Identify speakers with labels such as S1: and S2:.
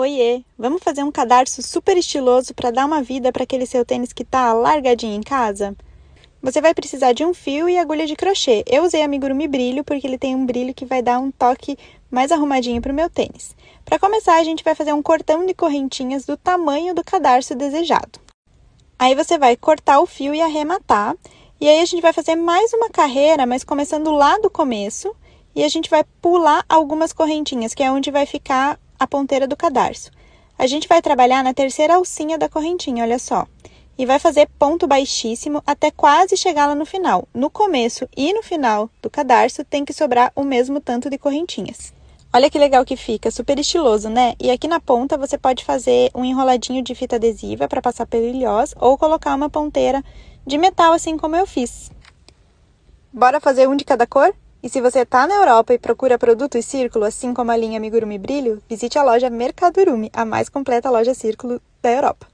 S1: Oiê, vamos fazer um cadarço super estiloso para dar uma vida para aquele seu tênis que tá largadinho em casa? Você vai precisar de um fio e agulha de crochê. Eu usei amigurumi brilho porque ele tem um brilho que vai dar um toque mais arrumadinho para o meu tênis. Para começar, a gente vai fazer um cortão de correntinhas do tamanho do cadarço desejado. Aí você vai cortar o fio e arrematar. E aí a gente vai fazer mais uma carreira, mas começando lá do começo. E a gente vai pular algumas correntinhas, que é onde vai ficar a ponteira do cadarço. A gente vai trabalhar na terceira alcinha da correntinha, olha só. E vai fazer ponto baixíssimo até quase chegar lá no final. No começo e no final do cadarço tem que sobrar o mesmo tanto de correntinhas. Olha que legal que fica, super estiloso, né? E aqui na ponta você pode fazer um enroladinho de fita adesiva para passar pelo ilhós ou colocar uma ponteira de metal assim como eu fiz. Bora fazer um de cada cor? E se você está na Europa e procura produtos Círculo, assim como a linha Amigurumi Brilho, visite a loja Mercadurumi, a mais completa loja Círculo da Europa.